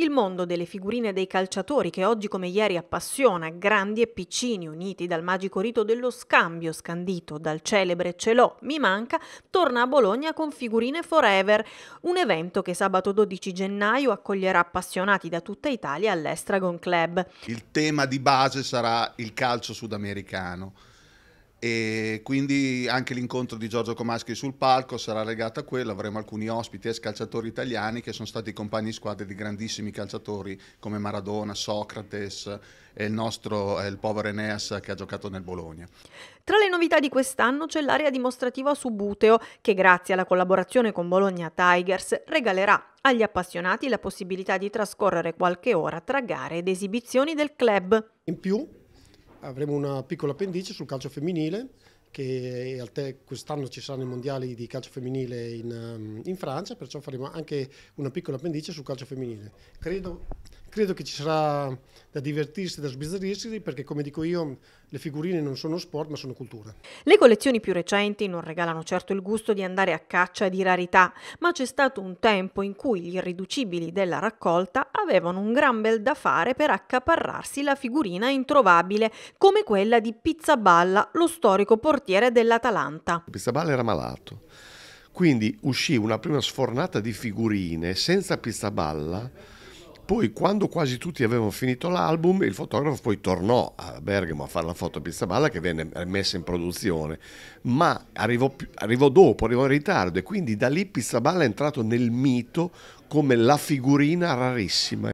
Il mondo delle figurine dei calciatori che oggi come ieri appassiona grandi e piccini uniti dal magico rito dello scambio scandito dal celebre Ce l'ho, mi manca, torna a Bologna con Figurine Forever, un evento che sabato 12 gennaio accoglierà appassionati da tutta Italia all'Estragon Club. Il tema di base sarà il calcio sudamericano e quindi anche l'incontro di Giorgio Comaschi sul palco sarà legato a quello, avremo alcuni ospiti ex calciatori italiani che sono stati compagni di squadre di grandissimi calciatori come Maradona, Socrates e il nostro, il povero Eneas che ha giocato nel Bologna. Tra le novità di quest'anno c'è l'area dimostrativa su Buteo che grazie alla collaborazione con Bologna Tigers regalerà agli appassionati la possibilità di trascorrere qualche ora tra gare ed esibizioni del club. In più avremo una piccola appendice sul calcio femminile che quest'anno ci saranno i mondiali di calcio femminile in, ehm, in, Francia, perciò faremo anche una piccola appendice sul calcio femminile. Credo, credo che ci sarà da divertirsi, da sbizzarrirsi, perché come dico io, le figurine non sono sport ma sono cultura. Le collezioni più recenti non regalano certo il gusto di andare a caccia di rarità, ma c'è stato un tempo in cui gli irriducibili della raccolta avevano un gran bel da fare per accaparrarsi la figurina introvabile, come quella di Pizzaballa, lo storico portatore portiere dell'Atalanta. Pizzaballa era malato, quindi uscì una prima sfornata di figurine senza Pizzaballa. Poi quando quasi tutti avevano finito l'album, il fotografo poi tornò a Bergamo a fare la foto a Pizzaballa che venne messa in produzione, ma arrivò, arrivò dopo, arrivò in ritardo e quindi da lì Pizzaballa è entrato nel mito come la figurina rarissima.